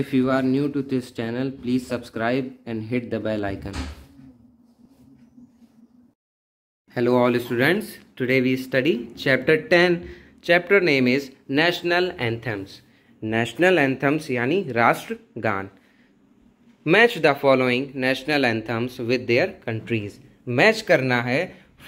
If you are new to this channel, please subscribe and hit the bell icon. Hello all students. Today we study chapter 10. Chapter name is National Anthems. National Anthems yani Rashtr गान Match the following national anthems with their countries. Match करना है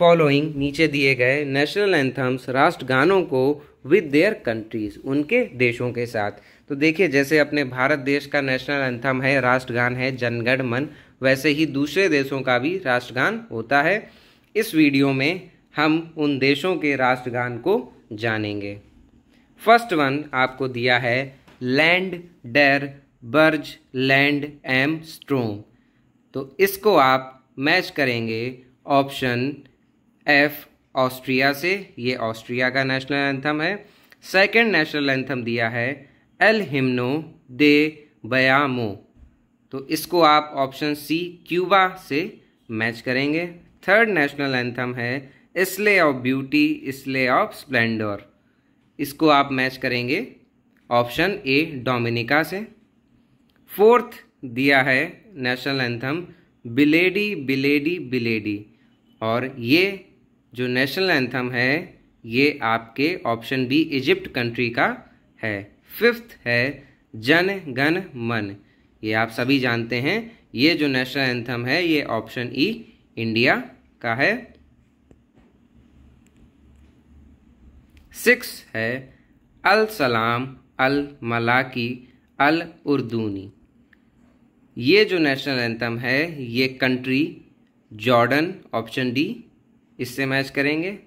following नीचे दिए गए national anthems राष्ट्र गानों को with their countries उनके देशों के साथ तो देखिए जैसे अपने भारत देश का नेशनल एंथम है राष्ट्रगान है जनगण मन वैसे ही दूसरे देशों का भी राष्ट्रगान होता है इस वीडियो में हम उन देशों के राष्ट्रगान को जानेंगे फर्स्ट वन आपको दिया है लैंड डेर बर्ज लैंड एम स्ट्रोंग तो इसको आप मैच करेंगे ऑप्शन एफ ऑस्ट्रिया से ये ऑस्ट्रिया का नेशनल एंथम है सेकंड नेशनल एंथम दिया है एल हिमनो दे बयामो तो इसको आप ऑप्शन सी क्यूबा से मैच करेंगे थर्ड नेशनल एंथम है isle of beauty isle of splendour इसको आप मैच करेंगे ऑप्शन ए डोमिनिका से फोर्थ दिया है नेशनल एंथम बिलेडी बिलेडी बिलेडी और ये जो नेशनल एंथम है ये आपके ऑप्शन बी इजिप्ट कंट्री का है फिफ्थ है जन गण मन ये आप सभी जानते हैं ये जो नेशनल एंथम है ये ऑप्शन ई इंडिया का है सिक्स है अल सलाम अल मलाकी अल उर्दूनी ये जो नेशनल एंथम है ये कंट्री जॉर्डन ऑप्शन डी इससे मैच करेंगे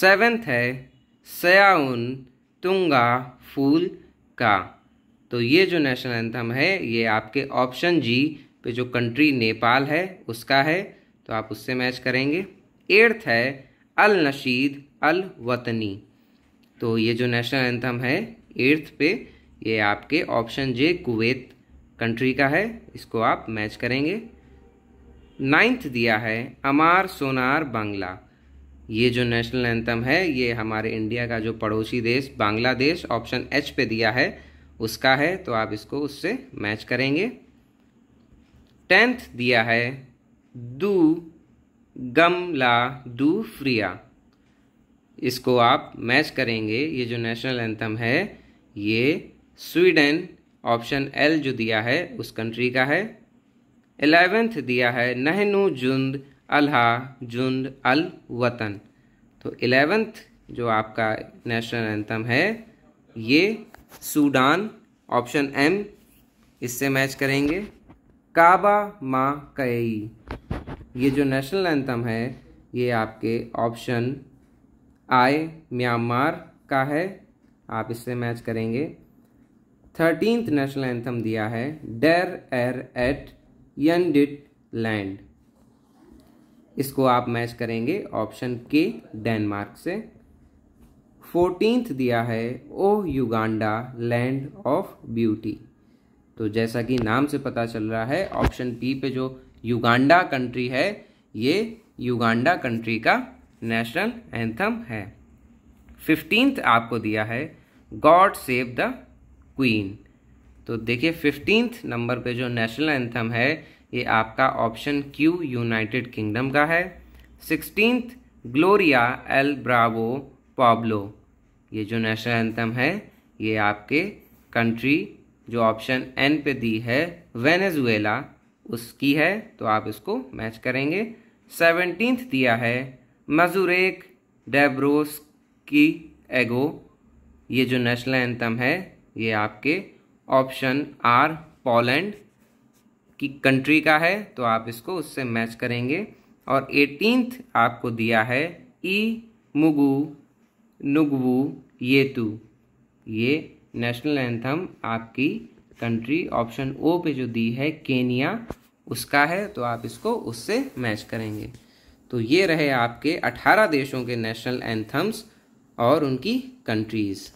सेवेंथ है सयाउन तुंगा फूल का तो ये जो नेशनल एंथम है ये आपके ऑप्शन जी पे जो कंट्री नेपाल है उसका है तो आप उससे मैच करेंगे एट्थ है अल नशीद अल वतनी तो ये जो नेशनल एंथम है एट्थ पे ये आपके ऑप्शन जे कुवैत कंट्री का है इसको आप मैच करेंगे नाइन्थ दिया है अमार सोनार बांग्ला ये जो नेशनल एंथम है ये हमारे इंडिया का जो पड़ोसी देश बांग्लादेश ऑप्शन एच पे दिया है उसका है तो आप इसको उससे मैच करेंगे टेंथ दिया है दू गमला दू फ्रिया इसको आप मैच करेंगे ये जो नेशनल एंथम है ये स्वीडन ऑप्शन एल जो दिया है उस कंट्री का है एलेवेंथ दिया है नहनु जुंद अल्हा जुंद अल वतन तो एलेवेंथ जो आपका नेशनल एंथम है ये सूडान ऑप्शन एम इससे मैच करेंगे काबा मा कई ये जो नेशनल एंथम है ये आपके ऑप्शन आए म्यांमार का है आप इससे मैच करेंगे थर्टीनथ नेशनल एंथम दिया है डेर एर एट यन डिट लैंड इसको आप मैच करेंगे ऑप्शन के डेनमार्क से फोर्टींथ दिया है O Uganda land of beauty तो जैसा कि नाम से पता चल रहा है ऑप्शन पी पे जो युगांडा कंट्री है ये युगांडा कंट्री का नेशनल एंथम है फिफ्टींथ आपको दिया है गॉड सेव द क्वीन तो देखिए फिफ्टींथ नंबर पे जो नेशनल एंथम है ये आपका ऑप्शन क्यू यूनाइटेड किंगडम का है सिक्सटीन्थ ग्लोरिया एल ब्रावो पॉब्लो ये जो नेशनल एंथम है ये आपके कंट्री जो ऑप्शन एन पे दी है वेनेजुएला उसकी है तो आप इसको मैच करेंगे सेवनटीन्थ दिया है मजूरेक डेब्रोस की एगो ये जो नेशनल एंथम है ये आपके ऑप्शन आर पोलैंड की कंट्री का है तो आप इसको उससे मैच करेंगे और एटीनथ आपको दिया है ई मुगु ये येतु ये नेशनल एंथम आपकी कंट्री ऑप्शन ओ पे जो दी है केनिया उसका है तो आप इसको उससे मैच करेंगे तो ये रहे आपके 18 देशों के नेशनल एंथम्स और उनकी कंट्रीज़